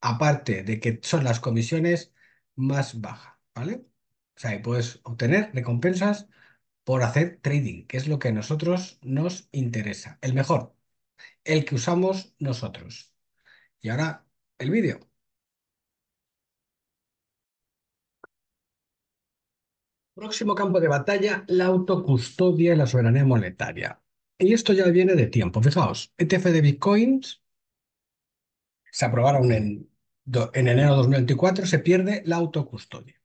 aparte de que son las comisiones más bajas, ¿vale? O sea, y puedes obtener recompensas por hacer trading, que es lo que a nosotros nos interesa, el mejor, el que usamos nosotros. Y ahora el vídeo. Próximo campo de batalla, la autocustodia y la soberanía monetaria. Y esto ya viene de tiempo. Fijaos, ETF de bitcoins se aprobaron en en enero de 2024 se pierde la autocustodia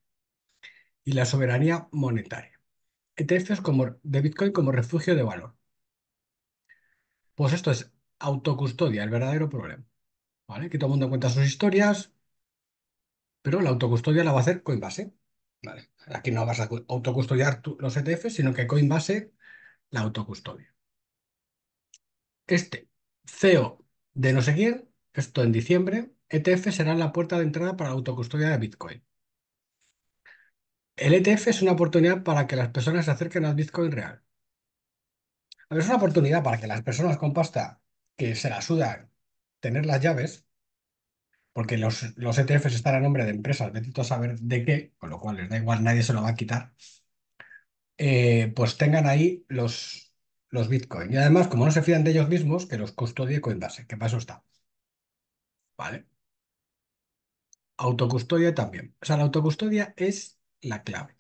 y la soberanía monetaria. ETFs como, de Bitcoin como refugio de valor. Pues esto es autocustodia, el verdadero problema. ¿Vale? Que todo el mundo cuenta sus historias, pero la autocustodia la va a hacer Coinbase. Aquí no vas a autocustodiar los ETFs, sino que Coinbase la autocustodia. Este CEO de no sé quién, esto en diciembre, ETF será la puerta de entrada para la autocustodia de Bitcoin. El ETF es una oportunidad para que las personas se acerquen al Bitcoin real. es una oportunidad para que las personas con pasta que se la sudan tener las llaves, porque los, los ETFs están a nombre de empresas, necesito saber de qué, con lo cual les da igual, nadie se lo va a quitar, eh, pues tengan ahí los, los Bitcoin. Y además, como no se fían de ellos mismos, que los custodie Coinbase, que para eso está. ¿Vale? Autocustodia también. O sea, la autocustodia es la clave.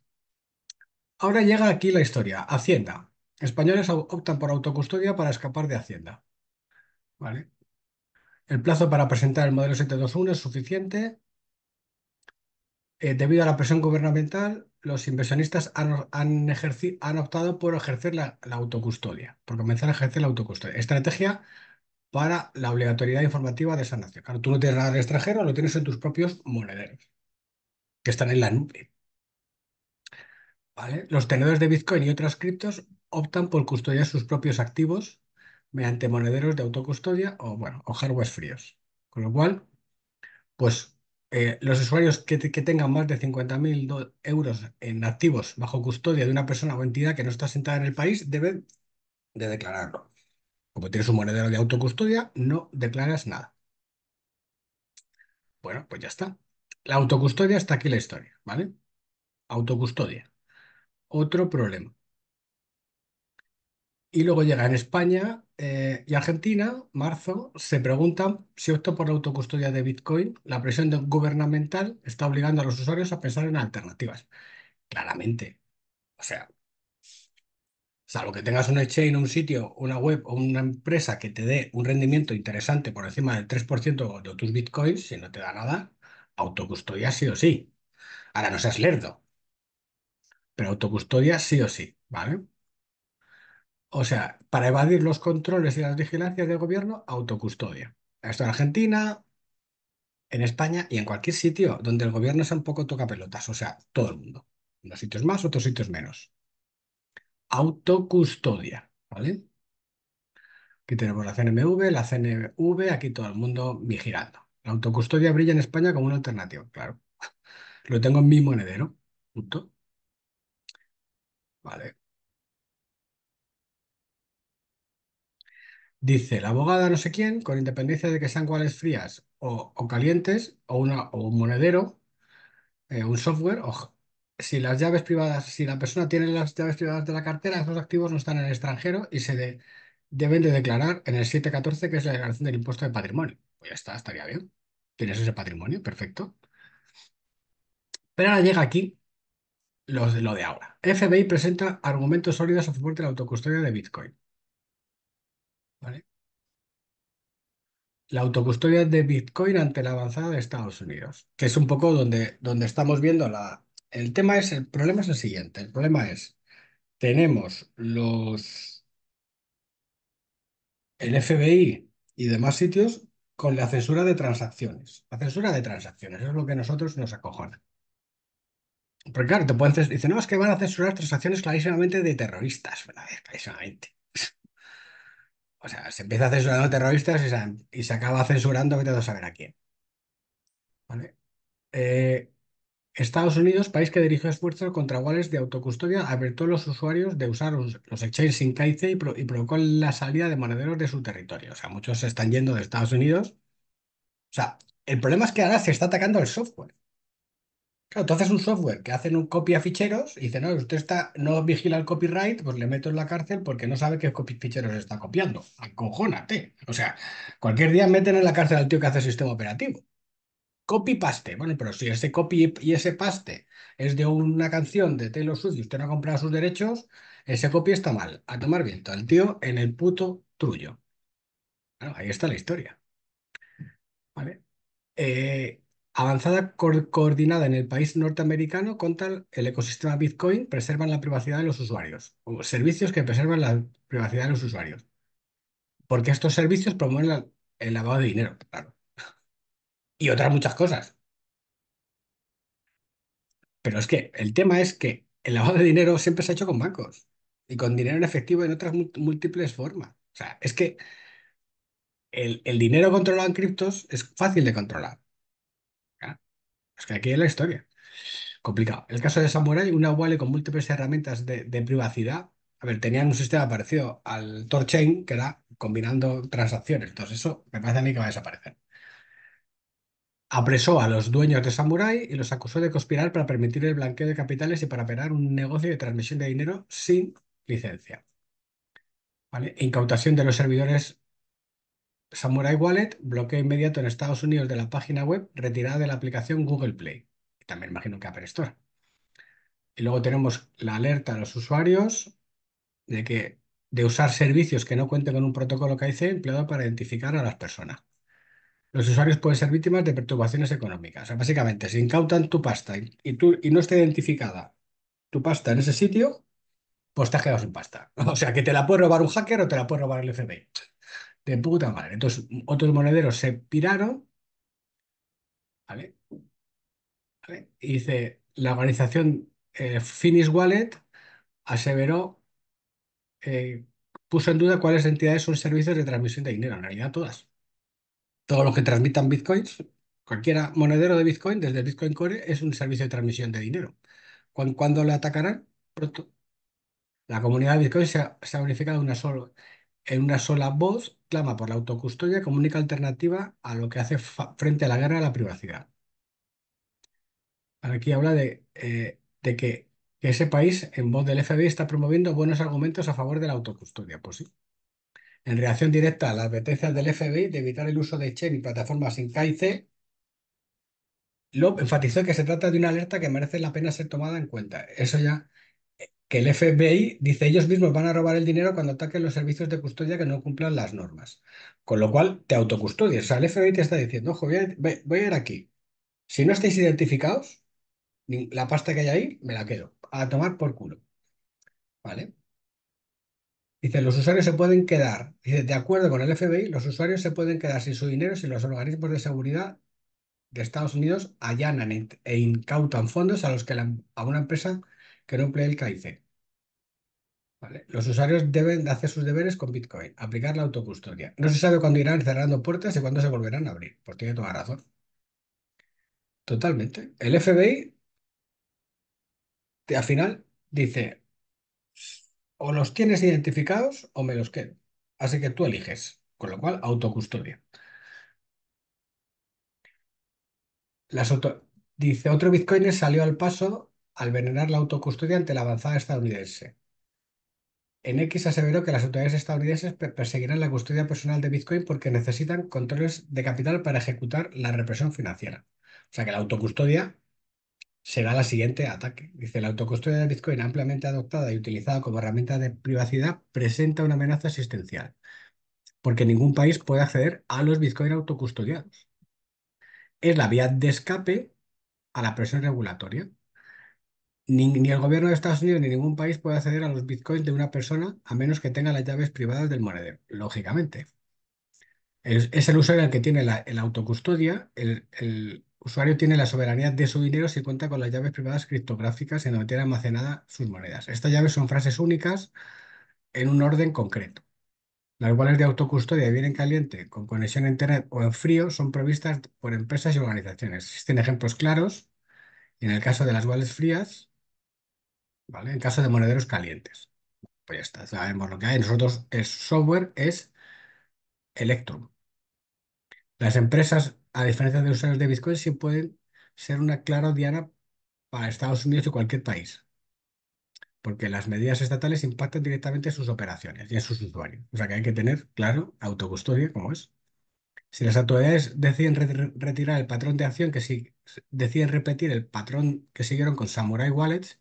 Ahora llega aquí la historia. Hacienda. Españoles optan por autocustodia para escapar de Hacienda. ¿Vale? El plazo para presentar el modelo 721 es suficiente. Eh, debido a la presión gubernamental, los inversionistas han, han optado por ejercer la, la, autocustodia, por comenzar a ejercer la autocustodia. Estrategia para la obligatoriedad informativa de esa nación. Claro, tú no tienes nada de extranjero, lo tienes en tus propios monederos, que están en la nube. ¿Vale? Los tenedores de Bitcoin y otras criptos optan por custodiar sus propios activos mediante monederos de autocustodia o, bueno, o hardware fríos. Con lo cual, pues eh, los usuarios que, que, tengan más de 50.000 euros en activos bajo custodia de una persona o entidad que no está sentada en el país deben de declararlo. Como tienes un monedero de autocustodia, no declaras nada. Bueno, pues ya está. La autocustodia está aquí la historia, ¿vale? Autocustodia. Otro problema. Y luego llega en España eh, y Argentina, marzo, se preguntan si opto por la autocustodia de Bitcoin, la presión gubernamental está obligando a los usuarios a pensar en alternativas. Claramente. O sea, salvo que tengas un exchange, un sitio, una web o una empresa que te dé un rendimiento interesante por encima del 3% de tus bitcoins, si no te da nada, autocustodia sí o sí. Ahora no seas lerdo, pero autocustodia sí o sí, ¿vale? O sea, para evadir los controles y las vigilancias del gobierno, autocustodia. Esto en Argentina, en España y en cualquier sitio donde el gobierno sea un poco toca pelotas, o sea, todo el mundo. Unos sitios más, otros sitios menos autocustodia, ¿vale? Aquí tenemos la CNMV, la CNV, aquí todo el mundo vigilando. La autocustodia brilla en España como una alternativa, claro. Lo tengo en mi monedero, punto. Vale. Dice, la abogada no sé quién, con independencia de que sean cuales frías o, calientes, o, una, un monedero, eh, un software, o, si las llaves privadas, si la persona tiene las llaves privadas de la cartera, esos activos no están en el extranjero y se deben de declarar en el 714, que es la declaración del impuesto de patrimonio. Pues ya está, estaría bien. Tienes ese patrimonio, perfecto. Pero ahora llega aquí lo de ahora. FBI presenta argumentos sólidos a favor de la autocustodia de Bitcoin. ¿Vale? La autocustodia de Bitcoin ante la avanzada de Estados Unidos, que es un poco donde, donde estamos viendo la, el tema es, el problema es el siguiente. El problema es, tenemos los, el FBI y demás sitios con la censura de transacciones. La censura de transacciones es lo que a nosotros nos acojona. Porque claro, te pueden censurar, dicen, no, es que van a censurar transacciones clarísimamente de terroristas. clarísimamente. o sea, se empieza censurando terroristas y se, y se acaba censurando, vas a saber a quién. ¿Vale? Eh, Estados Unidos, país que dirigió esfuerzos contra wallets de autocustodia, advirtió a los usuarios de usar los exchanges sin CAICE y, provocó la salida de monederos de su territorio. O sea, muchos se están yendo de Estados Unidos. O sea, el problema es que ahora se está atacando el software. Claro, tú haces un software que hacen un copia ficheros y dice, no, usted no vigila el copyright, pues le meto en la cárcel porque no sabe qué ficheros está copiando. Acojónate. O sea, cualquier día meten en la cárcel al tío que hace el sistema operativo copy paste. Bueno, pero si ese copy y ese paste es de una canción de Taylor Swift y usted no ha comprado sus derechos, ese copy está mal. A tomar viento al tío en el puto trullo. ahí está la historia. Vale. Eh, avanzada coordinada en el país norteamericano contra el ecosistema Bitcoin preservan la privacidad de los usuarios. O servicios que preservan la privacidad de los usuarios. Porque estos servicios promueven el lavado de dinero, claro y otras muchas cosas. Pero es que el tema es que el lavado de dinero siempre se ha hecho con bancos y con dinero en efectivo en otras múltiples formas. O sea, es que el, dinero controlado en criptos es fácil de controlar. Es que aquí es la historia. Complicado. El caso de Samurai, una wallet con múltiples herramientas de, de privacidad. A ver, tenían un sistema parecido al Torchain, que era combinando transacciones. Entonces, eso me parece a mí que va a desaparecer apresó a los dueños de Samurai y los acusó de conspirar para permitir el blanqueo de capitales y para operar un negocio de transmisión de dinero sin licencia. Incautación de los servidores Samurai Wallet, bloqueo inmediato en Estados Unidos de la página web, retirada de la aplicación Google Play. también imagino que Apple Store. Y luego tenemos la alerta a los usuarios de que de usar servicios que no cuenten con un protocolo KIC empleado para identificar a las personas los usuarios pueden ser víctimas de perturbaciones económicas. O sea, básicamente, si incautan tu pasta y, tú, y no está identificada tu pasta en ese sitio, pues te has quedado sin pasta. O sea, que te la puede robar un hacker o te la puede robar el FBI. De puta madre. Entonces, otros monederos se piraron. ¿Vale? Y dice, la organización eh, Finish Wallet aseveró, eh, puso en duda cuáles entidades son servicios de transmisión de dinero. En realidad, todas. Todos los que transmitan bitcoins, cualquiera monedero de bitcoin, desde Bitcoin Core, es un servicio de transmisión de dinero. ¿Cuándo, le atacarán? Pronto. La comunidad de bitcoin se ha, unificado una en una sola voz, clama por la autocustodia como única alternativa a lo que hace frente a la guerra a la privacidad. Aquí habla de, eh, que, ese país, en voz del FBI, está promoviendo buenos argumentos a favor de la autocustodia. Pues sí en reacción directa a las advertencias del FBI de evitar el uso de chain y plataformas sin KIC, lo enfatizó que se trata de una alerta que merece la pena ser tomada en cuenta. Eso ya, que el FBI dice ellos mismos van a robar el dinero cuando ataquen los servicios de custodia que no cumplan las normas. Con lo cual, te autocustodias. O sea, el FBI te está diciendo, ojo, voy a, voy a ir aquí. Si no estáis identificados, la pasta que hay ahí, me la quedo. A tomar por culo. ¿Vale? Dice, los usuarios se pueden quedar, dice, de acuerdo con el FBI, los usuarios se pueden quedar sin su dinero si los organismos de seguridad de Estados Unidos allanan e, e incautan fondos a los que a una empresa que no emplee el CAIC. Los usuarios deben hacer sus deberes con Bitcoin, aplicar la autocustodia. No se sabe cuándo irán cerrando puertas y cuándo se volverán a abrir. porque tiene toda razón. Totalmente. El FBI, al final, dice, o los tienes identificados o me los quedo. Así que tú eliges, con lo cual autocustodia. Las Dice, otro bitcoin salió al paso al venerar la autocustodia ante la avanzada estadounidense. En X aseveró que las autoridades estadounidenses perseguirán la custodia personal de Bitcoin porque necesitan controles de capital para ejecutar la represión financiera. O sea que la autocustodia será la siguiente ataque. Dice, la autocustodia de Bitcoin ampliamente adoptada y utilizada como herramienta de privacidad presenta una amenaza existencial, porque ningún país puede acceder a los Bitcoin autocustodiados. Es la vía de escape a la presión regulatoria. Ni, el gobierno de Estados Unidos ni ningún país puede acceder a los bitcoins de una persona a menos que tenga las llaves privadas del monedero, lógicamente. Es, el usuario el que tiene la el autocustodia, el, Usuario tiene la soberanía de su dinero si cuenta con las llaves privadas criptográficas en donde tiene almacenadas sus monedas. Estas llaves son frases únicas en un orden concreto. Las wallets de autocustodia vienen caliente, con conexión a Internet o en frío, son provistas por empresas y organizaciones. Existen ejemplos claros y en el caso de las wallets frías, ¿vale? En caso de monederos calientes. Pues ya está, sabemos lo que hay. Nosotros, el software es Electrum. Las empresas a diferencia de usuarios de Bitcoin, sí pueden ser una clara diana para Estados Unidos y cualquier país, porque las medidas estatales impactan directamente en sus operaciones y en sus usuarios. O sea que hay que tener, claro, autocustodia, como es. Si las autoridades deciden retirar el patrón de acción, que si deciden repetir el patrón que siguieron con Samurai Wallets,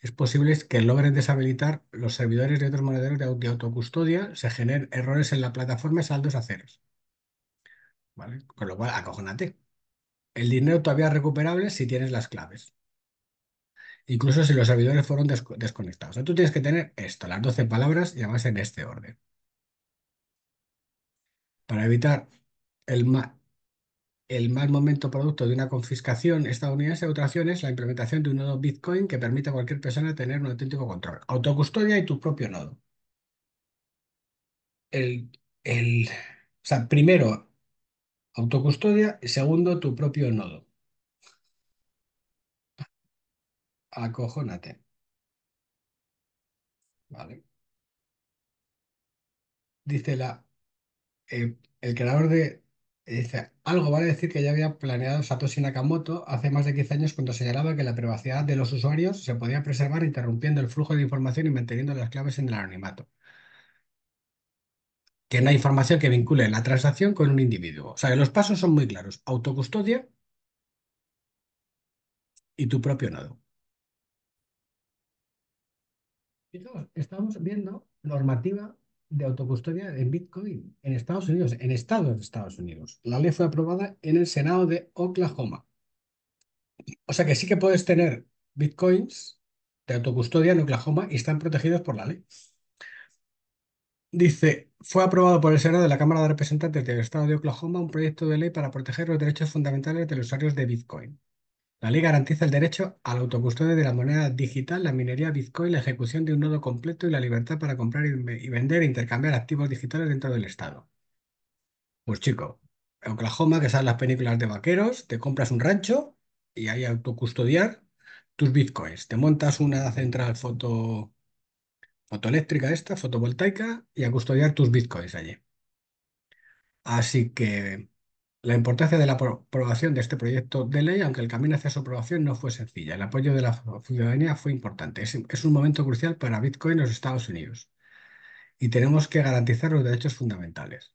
es posible que logren deshabilitar los servidores de otros monederos de, autocustodia, se generen errores en la plataforma y saldos a ceros. Con lo cual, acojonate. El dinero todavía es recuperable si tienes las claves. Incluso si los servidores fueron desconectados. tú tienes que tener esto, las 12 palabras y además en este orden. Para evitar el, el mal momento producto de una confiscación estadounidense, otra otras es la implementación de un nodo Bitcoin que permite a cualquier persona tener un auténtico control. Autocustodia y tu propio nodo. El, el, o sea, primero, Autocustodia y segundo, tu propio nodo. Acojónate. Vale. Dice la, eh, el creador de, Dice, algo vale decir que ya había planeado Satoshi Nakamoto hace más de 15 años cuando señalaba que la privacidad de los usuarios se podía preservar interrumpiendo el flujo de información y manteniendo las claves en el anonimato que no hay información que vincule la transacción con un individuo. O sea, que los pasos son muy claros. Autocustodia y tu propio nodo. Estamos viendo normativa de autocustodia en Bitcoin en Estados Unidos, en estados de Estados Unidos. La ley fue aprobada en el Senado de Oklahoma. O sea que sí que puedes tener Bitcoins de autocustodia en Oklahoma y están protegidos por la ley. Dice, fue aprobado por el Senado de la Cámara de Representantes del Estado de Oklahoma un proyecto de ley para proteger los derechos fundamentales de los usuarios de Bitcoin. La ley garantiza el derecho a la autocustodia de la moneda digital, la minería Bitcoin, la ejecución de un nodo completo y la libertad para comprar y vender e intercambiar activos digitales dentro del Estado. Pues chico, en Oklahoma, que salen las películas de vaqueros, te compras un rancho y ahí autocustodiar tus bitcoins. Te montas una central foto fotoeléctrica esta, fotovoltaica, y a custodiar tus bitcoins allí. Así que la importancia de la aprobación de este proyecto de ley, aunque el camino hacia su aprobación no fue sencilla, el apoyo de la ciudadanía fue importante. Es, un momento crucial para Bitcoin en los Estados Unidos y tenemos que garantizar los derechos fundamentales.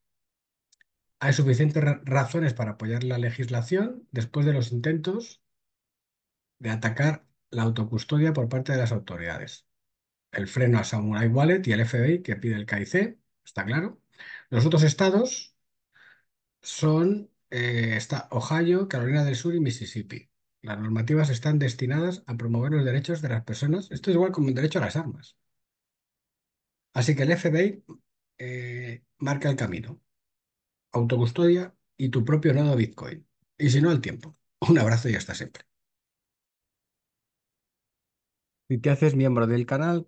Hay suficientes razones para apoyar la legislación después de los intentos de atacar la autocustodia por parte de las autoridades el freno a Samurai Wallet y el FBI que pide el KIC, está claro. Los otros estados son eh, Ohio, Carolina del Sur y Mississippi. Las normativas están destinadas a promover los derechos de las personas. Esto es igual como el derecho a las armas. Así que el FBI eh, marca el camino. Autocustodia y tu propio nodo Bitcoin. Y si no, al tiempo. Un abrazo y hasta siempre. Si te haces miembro del canal,